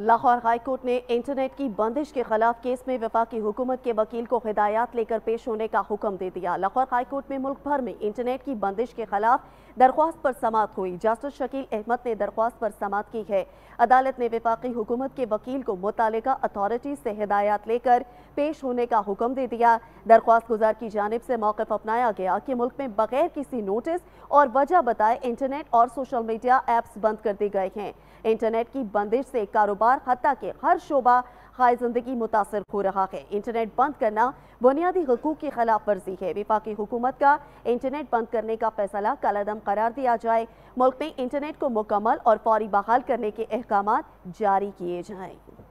Lahore high court ने internet की बंदिश के खिलाफ केस में की हुकूमत के वकील को हिदायत लेकर पेश होने का हुक्म दे दिया लाहौर हाई कोर्ट में मुल्क भर में इंटरनेट की बंदिश के खिलाफ दरख्वास्त पर समात हुई जस्टिस शकील अहमद ने दरख्वास्त पर समात की है अदालत ने विपाकी हुकूमत के वकील को मुतल अथॉरिटी से हिदायत लेकर पेश होने का हुक्म दे दिया दरख्वास्त गुजार की जानब से मौकफ अपनाया गया कि मुल्क में बगैर किसी नोटिस और वजह बताए इंटरनेट और सोशल मीडिया एप्स बंद कर दिए गए हैं इंटरनेट की बंदिश से कारोबार हती के हर शोबा खाए जिंदगी मुतासर हो रहा है इंटरनेट बंद करना बुनियादी हकूक की खिलाफ वर्जी है विफाकी हुकूमत का इंटरनेट बंद करने का फैसला कलदम करार दिया जाए मुल्क में इंटरनेट को मुकम्मल और फौरी बहाल करने के अहकाम जारी किए जाएँ